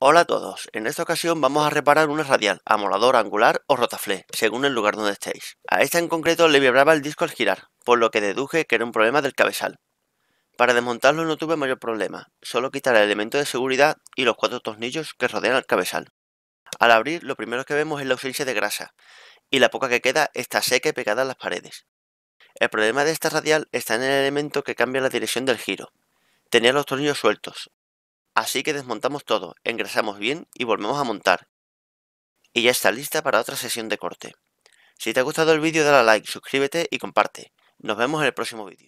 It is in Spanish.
Hola a todos, en esta ocasión vamos a reparar una radial, amolador, angular o rotaflé, según el lugar donde estéis. A esta en concreto le vibraba el disco al girar, por lo que deduje que era un problema del cabezal. Para desmontarlo no tuve mayor problema, solo quitar el elemento de seguridad y los cuatro tornillos que rodean al cabezal. Al abrir lo primero que vemos es la ausencia de grasa, y la poca que queda está seca y pegada a las paredes. El problema de esta radial está en el elemento que cambia la dirección del giro. Tenía los tornillos sueltos, Así que desmontamos todo, engrasamos bien y volvemos a montar. Y ya está lista para otra sesión de corte. Si te ha gustado el vídeo dale a like, suscríbete y comparte. Nos vemos en el próximo vídeo.